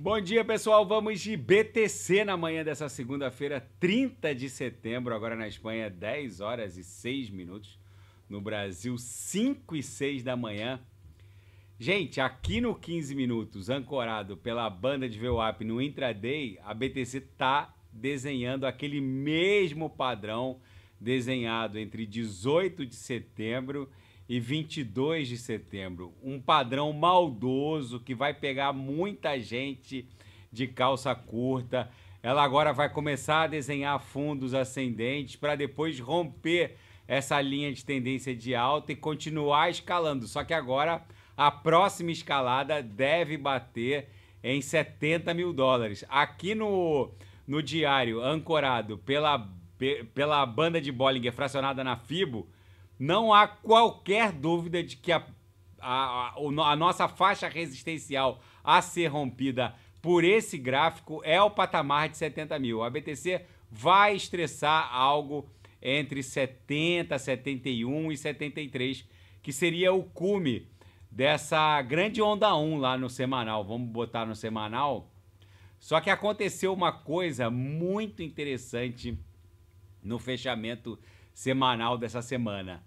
Bom dia, pessoal. Vamos de BTC na manhã dessa segunda-feira, 30 de setembro, agora na Espanha, 10 horas e 6 minutos. No Brasil, 5 e 6 da manhã. Gente, aqui no 15 minutos, ancorado pela banda de VWAP no intraday, a BTC está desenhando aquele mesmo padrão desenhado entre 18 de setembro e e 22 de setembro. Um padrão maldoso que vai pegar muita gente de calça curta. Ela agora vai começar a desenhar fundos ascendentes para depois romper essa linha de tendência de alta e continuar escalando. Só que agora a próxima escalada deve bater em 70 mil dólares. Aqui no, no diário, ancorado pela, pela banda de Bollinger fracionada na FIBO, não há qualquer dúvida de que a, a, a, a nossa faixa resistencial a ser rompida por esse gráfico é o patamar de 70 mil. A BTC vai estressar algo entre 70, 71 e 73, que seria o cume dessa grande onda 1 lá no semanal. Vamos botar no semanal. Só que aconteceu uma coisa muito interessante no fechamento semanal dessa semana.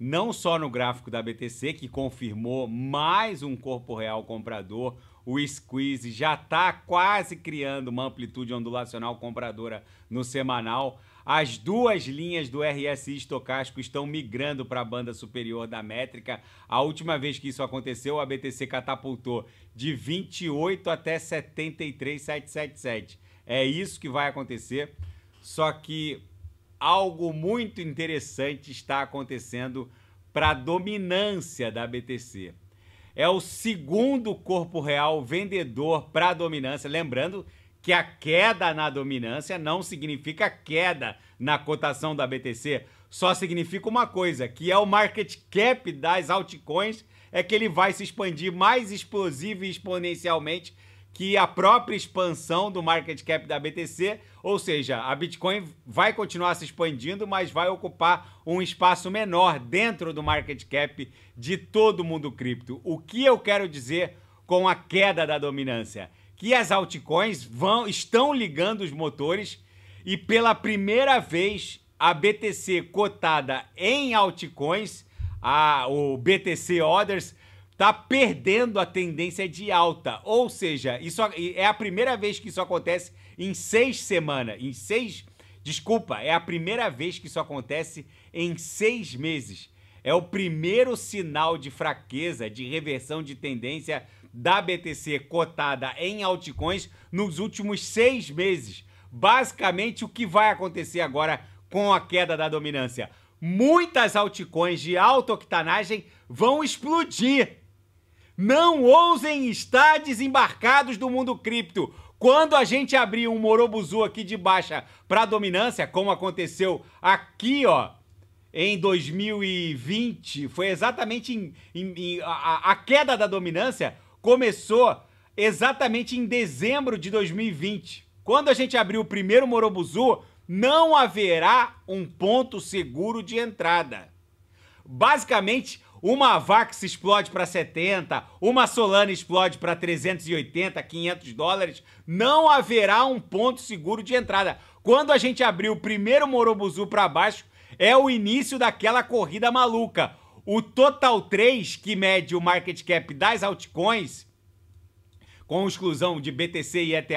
Não só no gráfico da BTC, que confirmou mais um corpo real comprador, o squeeze já está quase criando uma amplitude ondulacional compradora no semanal. As duas linhas do RSI estocástico estão migrando para a banda superior da métrica. A última vez que isso aconteceu, a BTC catapultou de 28 até 73,777. É isso que vai acontecer. Só que algo muito interessante está acontecendo para a dominância da BTC. É o segundo corpo real vendedor para a dominância. Lembrando que a queda na dominância não significa queda na cotação da BTC, só significa uma coisa, que é o market cap das altcoins, é que ele vai se expandir mais explosivo e exponencialmente que a própria expansão do market cap da BTC, ou seja, a Bitcoin vai continuar se expandindo, mas vai ocupar um espaço menor dentro do market cap de todo mundo cripto. O que eu quero dizer com a queda da dominância? Que as altcoins vão estão ligando os motores e pela primeira vez a BTC cotada em altcoins, a, o BTC Orders tá perdendo a tendência de alta. Ou seja, isso é a primeira vez que isso acontece em seis semanas, em seis, desculpa, é a primeira vez que isso acontece em seis meses. É o primeiro sinal de fraqueza, de reversão de tendência da BTC cotada em altcoins nos últimos seis meses. Basicamente, o que vai acontecer agora com a queda da dominância? Muitas altcoins de alta octanagem vão explodir não ousem estar desembarcados do mundo cripto. Quando a gente abrir um Morobuzu aqui de baixa para dominância, como aconteceu aqui, ó, em 2020, foi exatamente em, em, em a, a queda da dominância começou exatamente em dezembro de 2020. Quando a gente abrir o primeiro Morobuzu, não haverá um ponto seguro de entrada. Basicamente, uma VAX explode para 70, uma Solana explode para 380, 500 dólares, não haverá um ponto seguro de entrada. Quando a gente abrir o primeiro Morobuzu para baixo, é o início daquela corrida maluca. O Total 3, que mede o market cap das altcoins, com exclusão de BTC e ETH,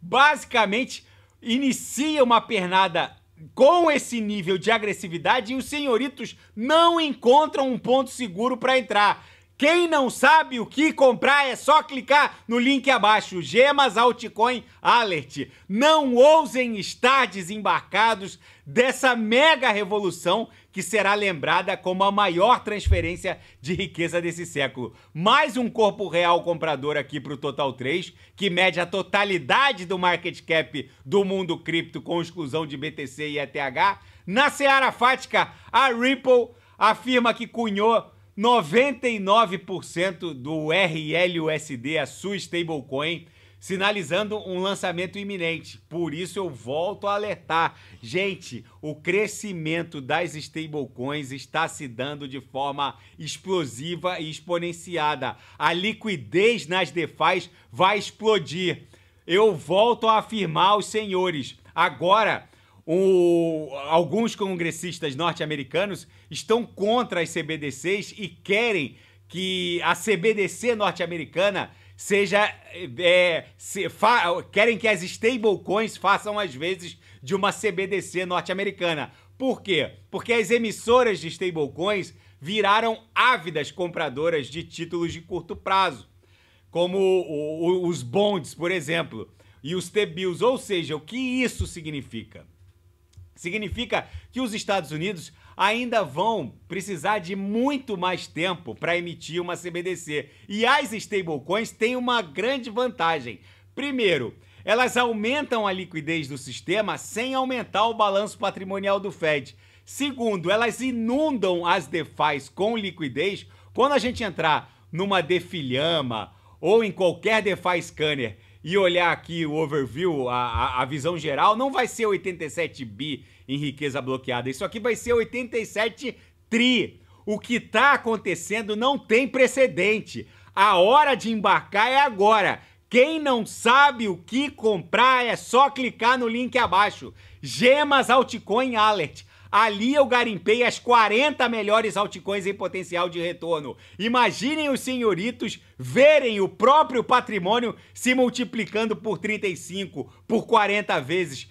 basicamente inicia uma pernada com esse nível de agressividade e os senhoritos não encontram um ponto seguro para entrar. Quem não sabe o que comprar é só clicar no link abaixo. Gemas Altcoin Alert. Não ousem estar desembarcados dessa mega revolução que será lembrada como a maior transferência de riqueza desse século. Mais um corpo real comprador aqui para o Total 3, que mede a totalidade do market cap do mundo cripto com exclusão de BTC e ETH. Na seara fática, a Ripple afirma que cunhou 99% do RLUSD, a sua stablecoin, sinalizando um lançamento iminente. Por isso eu volto a alertar. Gente, o crescimento das stablecoins está se dando de forma explosiva e exponenciada. A liquidez nas DeFi vai explodir. Eu volto a afirmar aos senhores. Agora, o, alguns congressistas norte-americanos estão contra as CBDCs e querem que a CBDC norte-americana seja. É, se, fa, querem que as stablecoins façam as vezes de uma CBDC norte-americana. Por quê? Porque as emissoras de stablecoins viraram ávidas compradoras de títulos de curto prazo, como o, o, os bonds, por exemplo, e os T-bills. Ou seja, o que isso significa? Significa que os Estados Unidos ainda vão precisar de muito mais tempo para emitir uma CBDC. E as stablecoins têm uma grande vantagem. Primeiro, elas aumentam a liquidez do sistema sem aumentar o balanço patrimonial do Fed. Segundo, elas inundam as DeFis com liquidez. Quando a gente entrar numa Defilhama ou em qualquer DeFi Scanner e olhar aqui o overview, a, a, visão geral, não vai ser 87 bi em riqueza bloqueada. Isso aqui vai ser 87 tri. O que está acontecendo não tem precedente. A hora de embarcar é agora. Quem não sabe o que comprar é só clicar no link abaixo. Gemas Altcoin Alert. Ali eu garimpei as 40 melhores altcoins em potencial de retorno. Imaginem os senhoritos verem o próprio patrimônio se multiplicando por 35, por 40 vezes.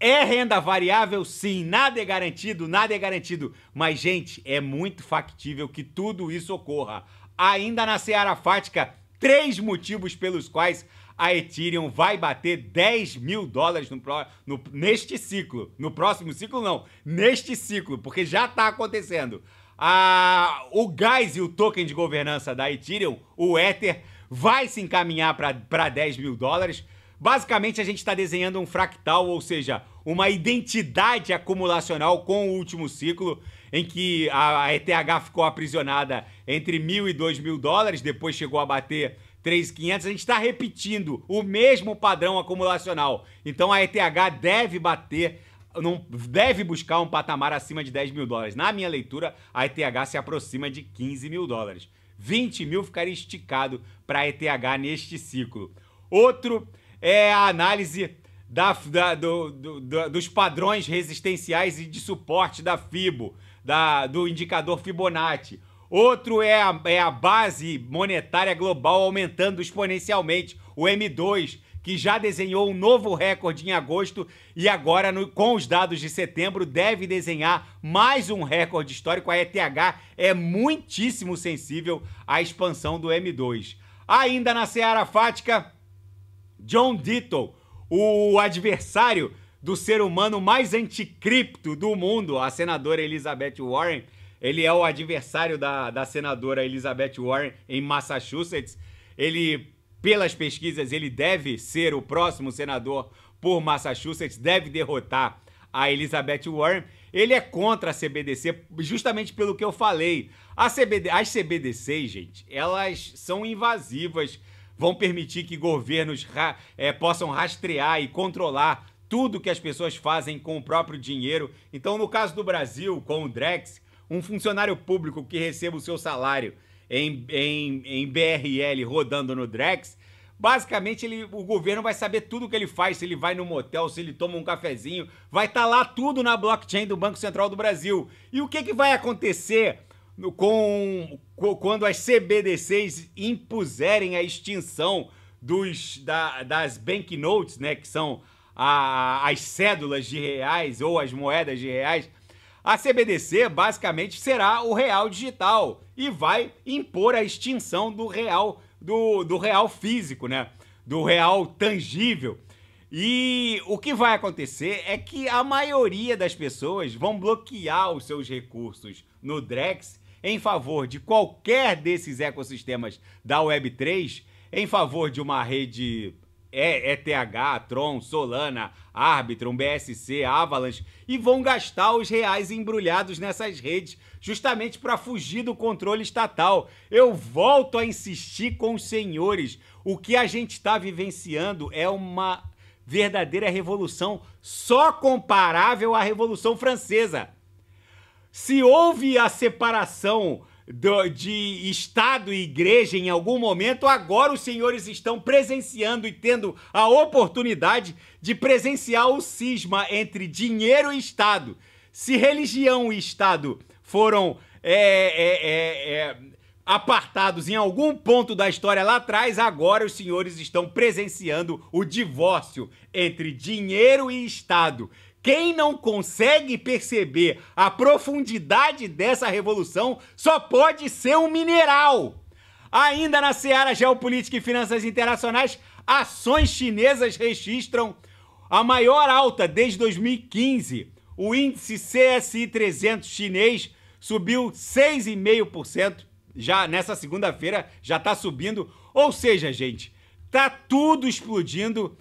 É renda variável? Sim, nada é garantido, nada é garantido. Mas, gente, é muito factível que tudo isso ocorra. Ainda na Seara Fática, três motivos pelos quais a Ethereum vai bater 10 mil dólares no, no, neste ciclo. No próximo ciclo, não. Neste ciclo, porque já está acontecendo. Ah, o gás e o token de governança da Ethereum, o Ether, vai se encaminhar para 10 mil dólares. Basicamente, a gente está desenhando um fractal, ou seja, uma identidade acumulacional com o último ciclo, em que a ETH ficou aprisionada entre mil e dois mil dólares, depois chegou a bater 3,500, a gente está repetindo o mesmo padrão acumulacional. Então a ETH deve bater, não deve buscar um patamar acima de 10 mil dólares. Na minha leitura, a ETH se aproxima de 15 mil dólares. 20 mil ficaria esticado para a ETH neste ciclo. Outro é a análise da, da, do, do, do, dos padrões resistenciais e de suporte da FIBO, da, do indicador Fibonacci. Outro é a, é a base monetária global aumentando exponencialmente, o M2, que já desenhou um novo recorde em agosto e agora, no, com os dados de setembro, deve desenhar mais um recorde histórico. A ETH é muitíssimo sensível à expansão do M2. Ainda na Seara Fática, John Ditto, o adversário do ser humano mais anticripto do mundo, a senadora Elizabeth Warren, ele é o adversário da, da senadora Elizabeth Warren em Massachusetts. Ele, pelas pesquisas, ele deve ser o próximo senador por Massachusetts, deve derrotar a Elizabeth Warren. Ele é contra a CBDC, justamente pelo que eu falei. A CBD, as CBDCs, gente, elas são invasivas, vão permitir que governos ra, é, possam rastrear e controlar tudo que as pessoas fazem com o próprio dinheiro. Então, no caso do Brasil, com o Drex, um funcionário público que receba o seu salário em, em, em BRL rodando no Drex, basicamente ele, o governo vai saber tudo o que ele faz, se ele vai no motel, se ele toma um cafezinho, vai estar tá lá tudo na blockchain do Banco Central do Brasil. E o que, que vai acontecer com, com quando as CBDCs impuserem a extinção dos, da, das banknotes, né, que são a, as cédulas de reais ou as moedas de reais? A CBDC basicamente será o real digital e vai impor a extinção do real do, do real físico, né? Do real tangível. E o que vai acontecer é que a maioria das pessoas vão bloquear os seus recursos no Drex em favor de qualquer desses ecossistemas da Web3, em favor de uma rede ETH, Tron, Solana, Arbitrum, BSC, Avalanche e vão gastar os reais embrulhados nessas redes justamente para fugir do controle estatal. Eu volto a insistir com os senhores. O que a gente está vivenciando é uma verdadeira revolução só comparável à Revolução Francesa. Se houve a separação do, de Estado e igreja em algum momento, agora os senhores estão presenciando e tendo a oportunidade de presenciar o cisma entre dinheiro e Estado. Se religião e Estado foram é, é, é, é apartados em algum ponto da história lá atrás, agora os senhores estão presenciando o divórcio entre dinheiro e Estado. Quem não consegue perceber a profundidade dessa revolução só pode ser um mineral. Ainda na seara geopolítica e finanças internacionais, ações chinesas registram a maior alta desde 2015. O índice CSI 300 chinês subiu 6,5%. Já nessa segunda-feira já está subindo. Ou seja, gente, tá tudo explodindo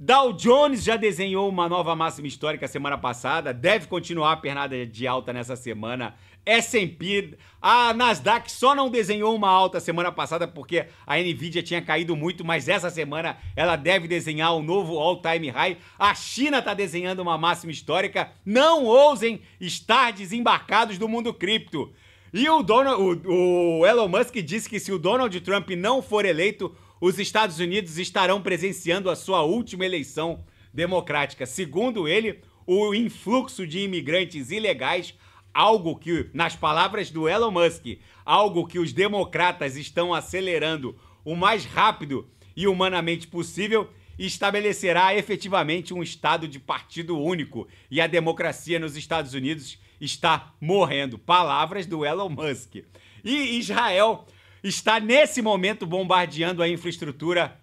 Dow Jones já desenhou uma nova máxima histórica semana passada, deve continuar a pernada de alta nessa semana. S&P, a Nasdaq só não desenhou uma alta semana passada porque a Nvidia tinha caído muito, mas essa semana ela deve desenhar um novo all-time high. A China está desenhando uma máxima histórica. Não ousem estar desembarcados do mundo cripto. E o, Donald, o, o Elon Musk disse que se o Donald Trump não for eleito, os Estados Unidos estarão presenciando a sua última eleição democrática. Segundo ele, o influxo de imigrantes ilegais, algo que, nas palavras do Elon Musk, algo que os democratas estão acelerando o mais rápido e humanamente possível, estabelecerá efetivamente um estado de partido único e a democracia nos Estados Unidos está morrendo. Palavras do Elon Musk. E Israel está nesse momento bombardeando a infraestrutura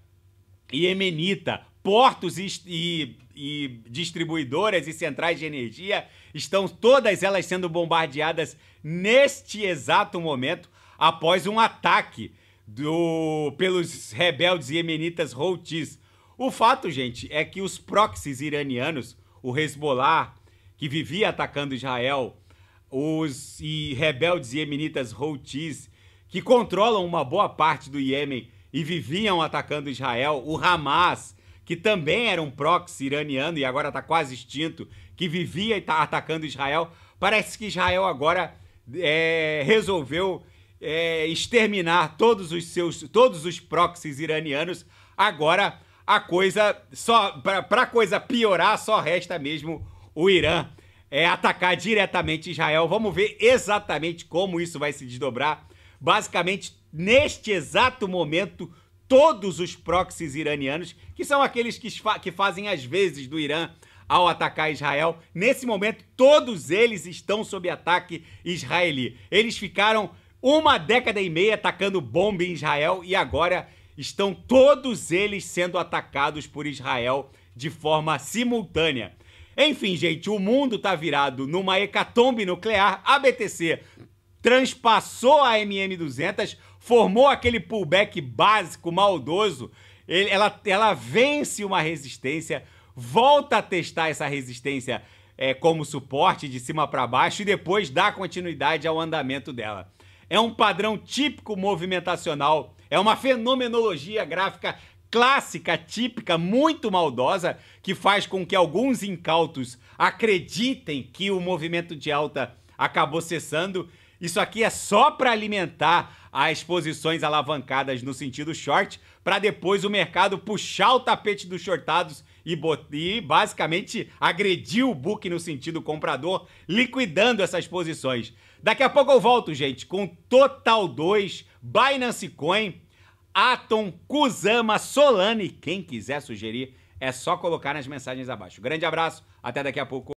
iemenita. Portos e, e, e, distribuidoras e centrais de energia estão todas elas sendo bombardeadas neste exato momento após um ataque do, pelos rebeldes iemenitas Houthis. O fato, gente, é que os proxies iranianos, o Hezbollah, que vivia atacando Israel, os e rebeldes iemenitas Houthis que controlam uma boa parte do Iêmen e viviam atacando Israel, o Hamas, que também era um proxy iraniano e agora está quase extinto, que vivia e tá atacando Israel. Parece que Israel agora é, resolveu é, exterminar todos os seus, todos os proxies iranianos. Agora a coisa só para coisa piorar só resta mesmo o Irã é, atacar diretamente Israel. Vamos ver exatamente como isso vai se desdobrar basicamente neste exato momento todos os proxies iranianos, que são aqueles que, fa que fazem as vezes do Irã ao atacar Israel. Nesse momento, todos eles estão sob ataque israeli. Eles ficaram uma década e meia atacando bomba em Israel e agora estão todos eles sendo atacados por Israel de forma simultânea. Enfim, gente, o mundo está virado numa hecatombe nuclear. A BTC transpassou a MM200, formou aquele pullback básico, maldoso, ele, ela, ela vence uma resistência, volta a testar essa resistência é, como suporte de cima para baixo e depois dá continuidade ao andamento dela. É um padrão típico movimentacional, é uma fenomenologia gráfica clássica, típica, muito maldosa, que faz com que alguns incautos acreditem que o movimento de alta acabou cessando isso aqui é só para alimentar as posições alavancadas no sentido short, para depois o mercado puxar o tapete dos shortados e, e basicamente agredir o book no sentido comprador, liquidando essas posições. Daqui a pouco eu volto, gente, com Total 2, Binance Coin, Atom, Kusama, Solana e quem quiser sugerir é só colocar nas mensagens abaixo. Grande abraço, até daqui a pouco.